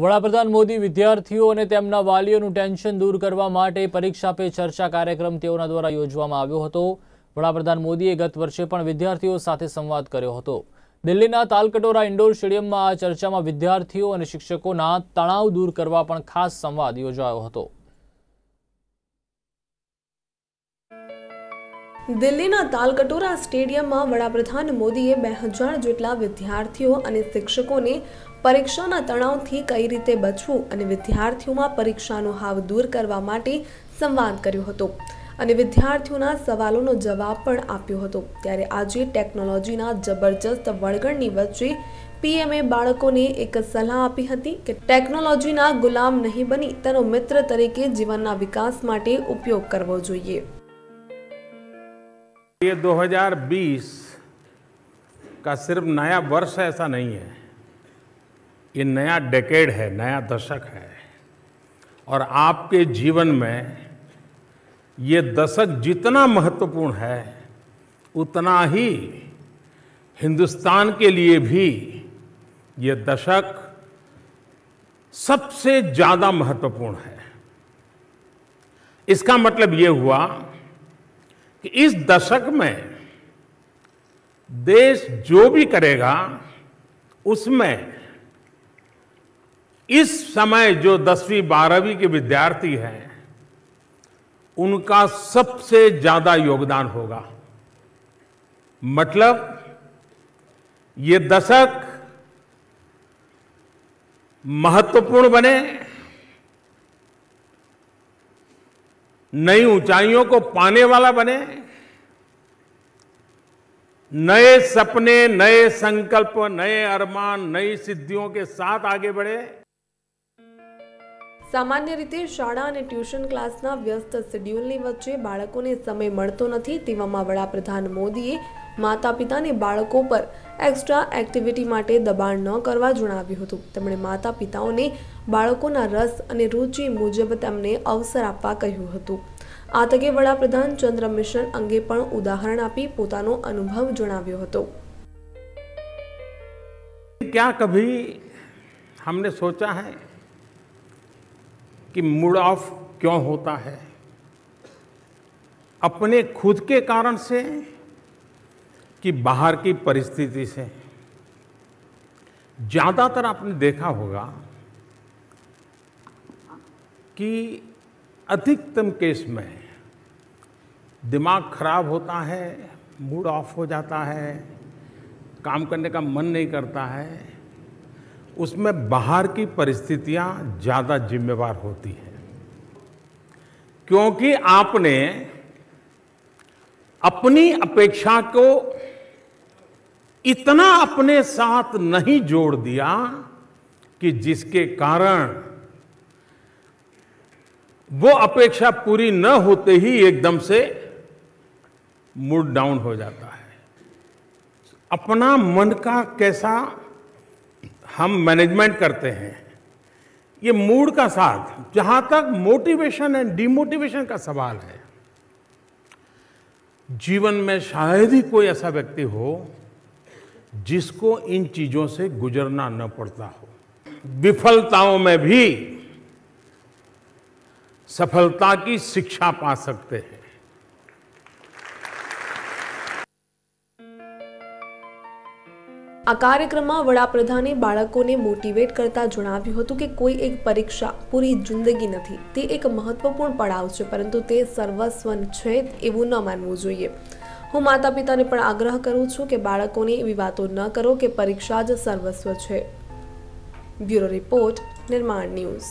વડાપ્રધાન મોદી વિદ્યાર્થીઓ અને તેમના વાલીઓનું ટેન્શન દૂર કરવા માટે પરીક્ષા પે ચર્ચા કાર્યક્રમ તેઓના દ્વારા યોજવામાં આવ્યો હતો વડાપ્રધાન મોદીએ ગત વર્ષે પણ વિદ્યાર્થીઓ સાથે સંવાદ કર્યો હતો દિલ્હીના તાલકટોરા ઇન્ડોર સ્ટેડિયમમાં આ ચર્ચામાં વિદ્યાર્થીઓ અને શિક્ષકોના તણાવ દૂર કરવા પણ ખાસ સંવાદ યોજાયો હતો દિલ્હીના તાલકટોરા સ્ટેડિયમમાં વડાપ્રધાન મોદીએ 2000 જેટલા વિદ્યાર્થીઓ અને શિક્ષકોને પરીક્ષાના તણાવથી કઈ રીતે બચવું અને વિદ્યાર્થીઓમાં પરીક્ષાનો હાવ દૂર કરવા માટે સંવાદ કર્યો હતો અને વિદ્યાર્થીઓના સવાલોનો જવાબ પણ આપ્યો હતો ત્યારે આજે ટેકનોલોજીના જબરજસ્ત વળગણની વચ્ચે पीएमએ બાળકોને એક સલાહ આપી હતી કે ટેકનોલોજીના ગુલામ નહીં બની તેનો મિત્ર તરીકે જીવનના વિકાસ માટે ઉપયોગ કરવો જોઈએ ये 2020 का सिर्फ नया वर्ष ऐसा नहीं है ये नया डेकेड है नया दशक है और आपके जीवन में ये दशक जितना महत्वपूर्ण है उतना ही हिंदुस्तान के लिए भी ये दशक सबसे ज़्यादा महत्वपूर्ण है इसका मतलब ये हुआ कि इस दशक में देश जो भी करेगा उसमें इस समय जो दसवीं बारहवीं के विद्यार्थी हैं उनका सबसे ज्यादा योगदान होगा मतलब ये दशक महत्वपूर्ण बने नई ऊंचाइयों को पाने वाला बने नए सपने नए संकल्प नए अरमान नई सिद्धियों के साथ आगे बढ़े સામાન્ય રીતે શાળા અને ટ્યુશન ક્લાસના વ્યસ્ત શેડ્યુલની વચ્ચે બાળકોને સમય મળતો નથી તેવામાં વડાપ્રધાન મોદીએ માતા પિતાને બાળકો પર એક્સ્ટ્રા એક્ટિવિટી માટે દબાણ ન કરવા જણાવ્યું હતું તેમણે માતા પિતાઓને બાળકોના રસ અને રુચિ મુજબ તેમને અવસર આપવા કહ્યું હતું આ તકે વડાપ્રધાન ચંદ્ર મિશન અંગે પણ ઉદાહરણ આપી પોતાનો અનુભવ જણાવ્યો હતો ક્યાં કભી हमने सोचा है कि मूड ऑफ क्यों होता है अपने खुद के कारण से कि बाहर की परिस्थिति से ज़्यादातर आपने देखा होगा कि अधिकतम केस में दिमाग खराब होता है मूड ऑफ हो जाता है काम करने का मन नहीं करता है उसमें बाहर की परिस्थितियां ज़्यादा जिम्मेवार होती हैं क्योंकि आपने अपनी अपेक्षा को इतना अपने साथ नहीं जोड़ दिया कि जिसके कारण वो अपेक्षा पूरी न होते ही एकदम से मूड डाउन हो जाता है अपना मन का कैसा हम मैनेजमेंट करते हैं ये मूड का साथ जहां तक मोटिवेशन एंड डिमोटिवेशन का सवाल है जीवन में शायद ही कोई ऐसा व्यक्ति हो जिसको इन चीजों से गुजरना न पड़ता हो विफलताओं में भी सफलता की शिक्षा पा सकते हैं આ કાર્યક્રમમાં વડાપ્રધાને બાળકોને મોટિવેટ કરતા જણાવ્યું હતું કે કોઈ એક પરીક્ષા પૂરી જિંદગી નથી તે એક મહત્વપૂર્ણ પડાવ છે પરંતુ તે સર્વસ્વ છે એવું ન માનવું જોઈએ હું માતા પિતાને પણ આગ્રહ કરું છું કે બાળકોને એવી વાતો ન કરો કે પરીક્ષા જ સર્વસ્વ છે બ્યુરો રિપોર્ટ નિર્માણ ન્યૂઝ